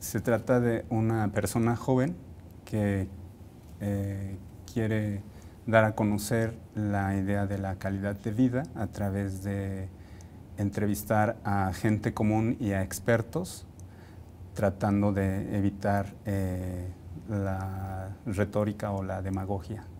Se trata de una persona joven que eh, quiere dar a conocer la idea de la calidad de vida a través de entrevistar a gente común y a expertos, tratando de evitar eh, la retórica o la demagogia.